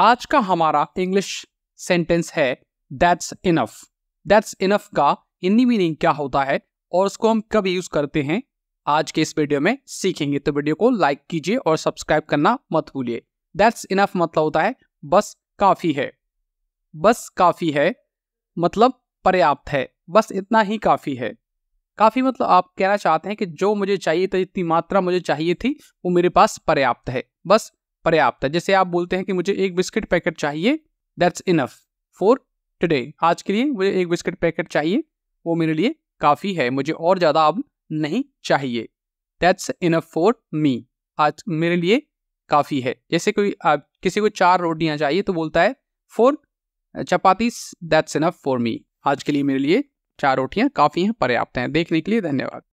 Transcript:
आज का हमारा इंग्लिश सेंटेंस है दैट्स इनफ दैट्स इनफ का हिंदी मीनिंग क्या होता है और उसको हम कब यूज करते हैं आज के इस वीडियो में सीखेंगे तो वीडियो को लाइक कीजिए और सब्सक्राइब करना मत भूलिए दैट्स इनफ मतलब होता है बस काफ़ी है बस काफ़ी है मतलब पर्याप्त है बस इतना ही काफ़ी है काफ़ी मतलब आप कहना चाहते हैं कि जो मुझे चाहिए था तो जितनी मात्रा मुझे चाहिए थी वो मेरे पास पर्याप्त है बस पर्याप्त है जैसे आप बोलते हैं कि मुझे एक बिस्किट पैकेट चाहिए दैट्स इनफ फॉर टुडे आज के लिए मुझे एक बिस्किट पैकेट चाहिए वो मेरे लिए काफ़ी है मुझे और ज़्यादा अब नहीं चाहिए दैट्स इनफ फॉर मी आज मेरे लिए काफ़ी है जैसे कोई आप किसी को चार रोटियां चाहिए तो बोलता है four chapatis that's enough for me आज के लिए मेरे लिए चार रोटियां काफ़ी हैं पर्याप्त हैं देखने के लिए धन्यवाद